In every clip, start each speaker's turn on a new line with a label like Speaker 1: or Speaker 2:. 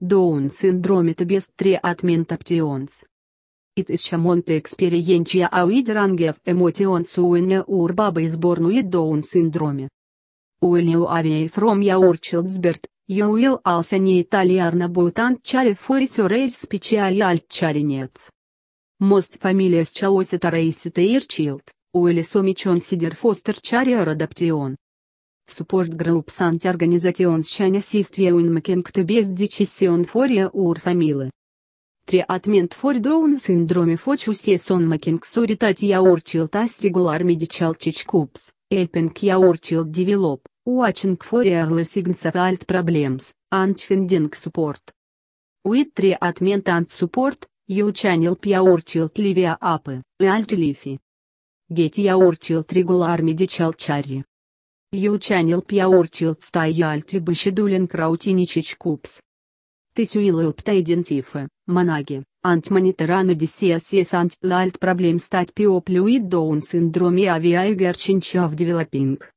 Speaker 1: Доун-синдром это без триатментоптионс. It is монте experientia ауидерангев emotions уэне урбаба изборну и Доун-синдроме. Уэлью авией фром яур чилдсберт, Йоуил алсани италиарна бутан чари форисю рейрс печали альт чаринец. Мост фамилия с чаоси тарейсю тейр чилд, уэлисоми чон сидер фостер чари адаптион. Support Groups Anti-Organisationschanasistje und Mekengte Бездичиссион Фория Ур Фамилы. Триатмент фор доун синдроме фочусе сон макинг суритати яурчил тас регулар медичал чичкупс, эльпинг яурчил девелоп, уачинг фориарлы сигнсов альт проблемс, антфиндинг суппорт. Уит триатмент ант суппорт, ючанил пяурчил ливия апы, и альт лифи. Гети яурчил регулар медичал чарри. Ючанил пяурчилт стояльти бащедулин краутиничич купс. Тысюилылпта идентифы, манаги, антманитерана дисиасес антлальт проблем стать пиоплюид доун синдроме авиаигерчинчав девелопинг.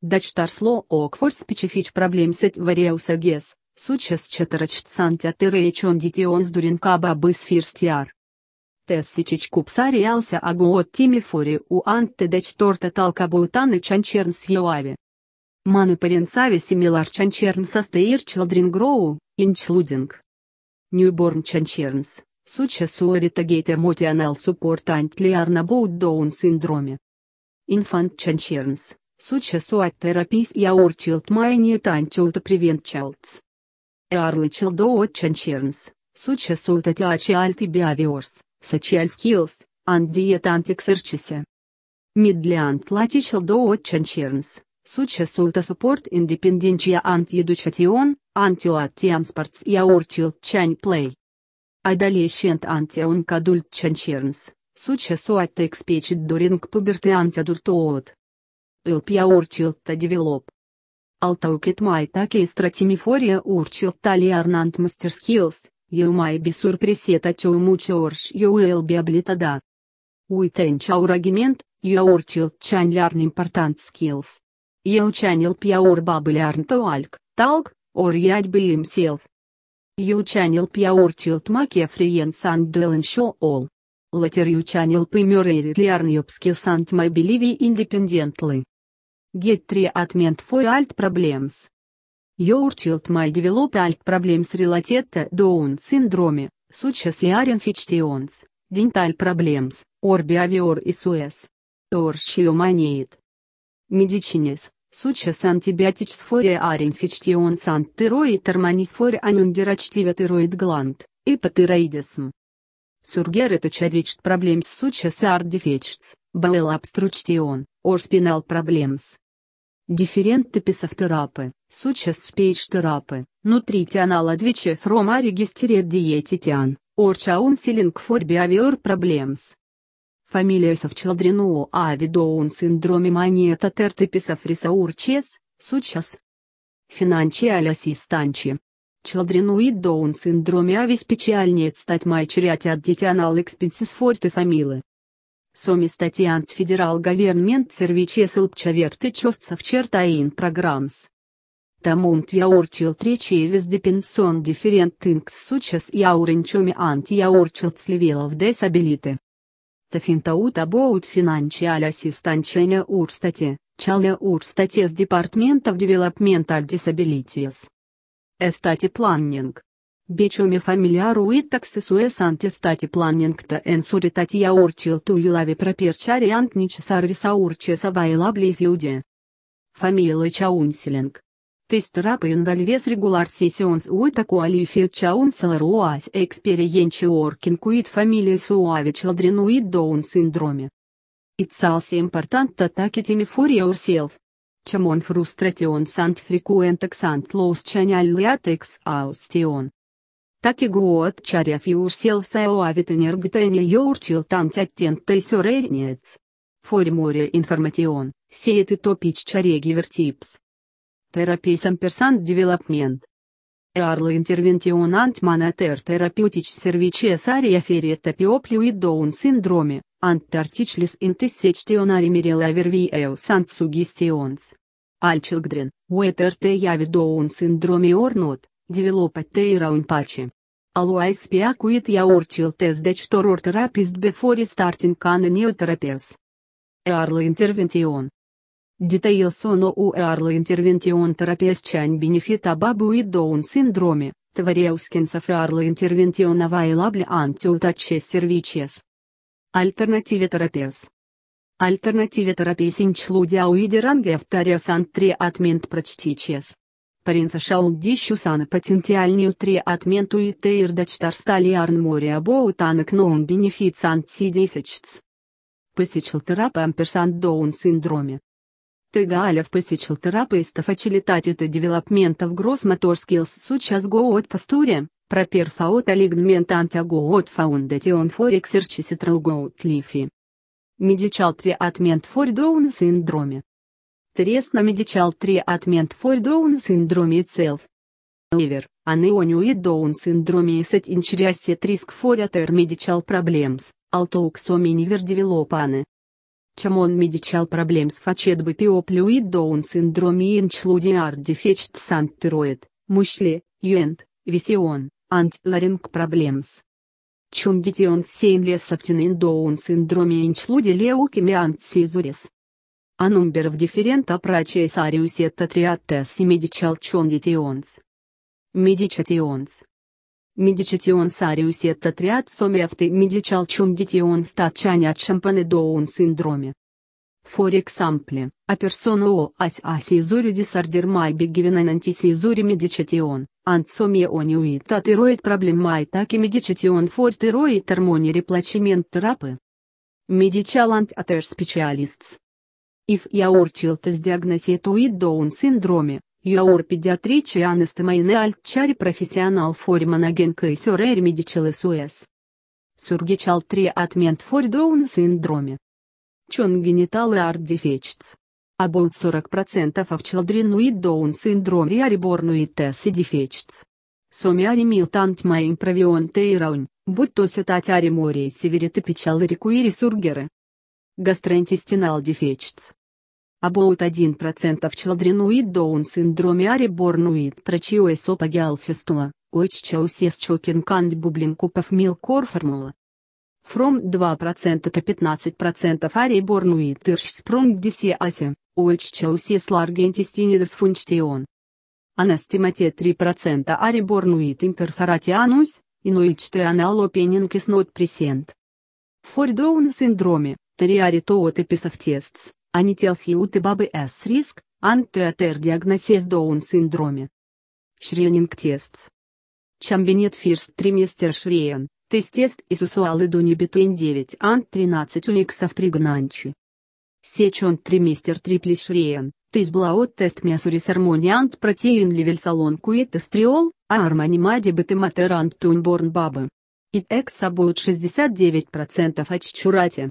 Speaker 1: Дачтарсло окфор специфич проблем сеть вариуса гес, сучас четырочцантя тыречон дитион сдуринка бабы сфирстиар. Тесичич купсариался агуот тимифори у анте деч торта талкабутаны чанчерн с юави. Маны паренцави симилар чанчерн состоир чилдрин инчлудинг. Ньюборн чанчернс, суча суэрита гете мотианел суппорт антлиарна доун синдроме. Инфант чанчернс, суча суат терапис яур чилт майни тантюлта превент чалтс. Эарлы чилдоот чанчернс, суча султа тиачи альти биавиорс such as skills, and dietantic exercise. Mid-Atlantic do concerns, such as to support independencia and education, anti-otiam sports и our children play. Adolescent anti-on adult concerns, such as to expected during puberty and adulthood. Help our child develop. Altauket mai take stratimifore urchil taliarnant masterskills, Eu mai bi surpriseta ce muce orș eu el bi ablitada. Uiten ce auragiment, eu orcil cean learn important skills. Eu ceanil pia or babă learn to alc, talg, or iad bi imself. Eu ceanil pia orcil tmache frien san delen show all. Later you channel primary learn your skills and my believe independently. Get 3 atment for alt problems. Your child may develop alt problems related to Down syndrome, such as ear infections, dental problems, or behavior issues. Or she may need medicines, such as antibiotics for ear infections and thyroid hormones for an underactive thyroid gland, hypothyroidism. Surgery to charged problems such as are defects, bowel obstruction, or spinal problems. Дифферентописов терапы, существует терапы, нутритианал адвичи фрома регистрет диетитиан, or counseling фор behavior проблемс. Фамилия совчелдренуо авидоун синдроме манета тертеписов ресаурчес, сучас. Финансиаль ассистанчи. Челдренуид доун синдроме авис печальнее стать майчерять от детянал экспенсис форты фамилы. Соми статьи Антфедерал Government Services Elpchaverty Чостсов ин Программс. Тамунт яорчил тречевис депенсон дифферент инкс сучас яуренчоми антияорчилт сливелов десабилиты. Тафинтаут абоут финансиаль ассистанчене урстате, чале урстате с департментов девелопменталь дисабилитис. Эстати планнинг. Бечоме фамилиаруит таксисуэс антистати планингта энсуритатия орчил туилави проперчари антничесарриса урчеса вайлабли фюде. Фамилы чаунсилинг. Тестерапы инвальвес регулар сессионс уита куалифи чаунсела руас экспериенчи оркин куит фамилия суавич ладринуит доун синдроме. Итсалси импортант атаки тимифория урселф. Чамон фрустратион сант фрикуентекс ант лоус чаняллиатекс аустион. Так и год Такигуот чаряфиусселся оавитэнергтэнэ йоурчил танцаттенттэйс орэрнец. Фориморе информатион, сеет и топич чареги вертипс. Терапия самперсант девелопмент. Эарлы интервентион антманатер терапевтич сария ария ферета пиоплюид доун синдроме, антартичлис интессечтионари мирела вервиэус антсугистионс. Альчилгдрен, уэтер те яви доун синдроме орнот, Девелопатейра Умпачи. Always speak with your children that your therapist before starting can new therapies. Early intervention. Details on early intervention therapies can benefit a baby with Down syndrome, Tvariuskins of early intervention available anti-touch services. Alternative therapies. Альтернативе терапии синчлудя уидерангев тариас антрия отмент прочтичес. Паренца-шалдищусана потенциалниутрия отменту и тейр тейрдачтар стали арн арнмория боутанок ноун бенефициант сидефичц. Посечил терапа амперсант доун синдроме. Тегалев посетил терапевта фачилитатита девелопмента в Gross Motor Skills сучас го от пастуре, пропер фаот алигнмент антяго от фаундатион форексерчиси от лифи. Медичал триатмент фор доун синдроме. Стресс на Medical Treatment for Down Syndrome itself. However, an issue with Down syndrome is at increased risk for other medical problems, although some never develop an Chamon medical problems faced by people with Down syndrome include are defects and thyroid, muscle, joint, vision, and larynx problems. Chum dition seen less often in Down syndrome include leukemia and seizures. Анумберов дифферент апрачиес ариус et triates и медичалчон дитионс. Медичатионс. Медичатионс ариус et триат сомефты медичалчон дитионс татчанят шампанедоун синдроме. For example, a person who has a seizure disorder might be given an anti-seizure medication, and some oniuit a thyroid problem might take medication for thyroid hormone replacement therapy. Medical and other specialists If your child is diagnosed with Down syndrome, your pediatrician may alter professional for managing your medical issues. Surgical treatment for Down syndrome. Congenital are defects. About 40% of children with Down syndrome are born with these defects. Some are militant may improve on their own, будь то сетатяри мории севериты печалы рекуири сургеры. Гастроинтестинал дефечц. About 1% of children with Down syndrome are born with tracheoesophageal fistula, which causes choking and bubbling up of milk or formula. From 2% to 15% are born with Hirschsprung disease, which causes large intestinal dysfunction. An estimated 3% are born with imperforate anus, in which the anal opening is not present. For Down syndrome, there are two types of tests. Анителсиут и бабы С. Риск, антеатер диагносез Доун синдроме. Шренинг тест. Чамбинет фирст триместер шриен, тест из усуалы до небетуин 9 ант 13 униксов пригнанчи. Сечон триместер трипли шриен, тыс блаот тест мясурис армониант протеин левель салон куит эстриол, а арманимади бетематерант тунборн бабы. Ит экс обоют 69% оччурате.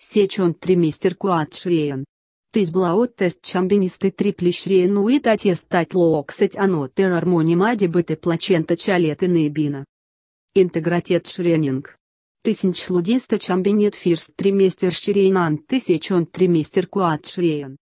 Speaker 1: Сечон триместер куатшриен. Тыз тест чамбинисты шриен, триплешриен уитате стать лооксать анотер армонимади быты плачента чалеты наебина. Интегратет шренинг. Тысяч лудиста чамбинет фирст триместер шриенан тысячон триместер куатшриен.